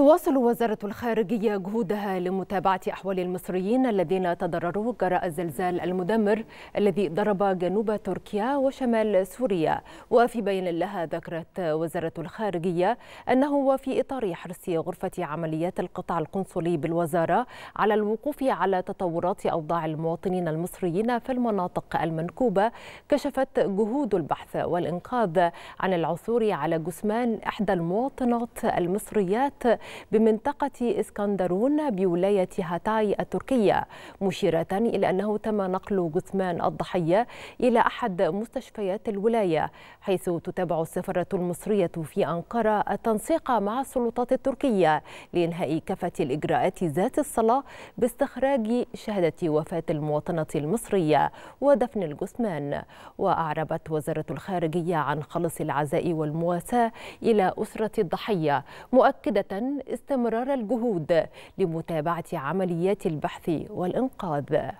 تواصل وزارة الخارجية جهودها لمتابعة أحوال المصريين الذين تضرروا جراء الزلزال المدمر الذي ضرب جنوب تركيا وشمال سوريا وفي بيان لها ذكرت وزارة الخارجية أنه وفي إطار حرص غرفة عمليات القطاع القنصلي بالوزارة على الوقوف على تطورات أوضاع المواطنين المصريين في المناطق المنكوبة كشفت جهود البحث والإنقاذ عن العثور على جثمان إحدى المواطنات المصريات بمنطقة إسكندرون بولاية هاتاي التركية مشيرة إلى أنه تم نقل جثمان الضحية إلى أحد مستشفيات الولاية حيث تتابع السفارة المصرية في أنقرة التنسيق مع السلطات التركية لإنهاء كافة الإجراءات ذات الصلاة باستخراج شهادة وفاة المواطنة المصرية ودفن الجثمان وأعربت وزارة الخارجية عن خلص العزاء والمواساة إلى أسرة الضحية مؤكدة استمرار الجهود لمتابعة عمليات البحث والإنقاذ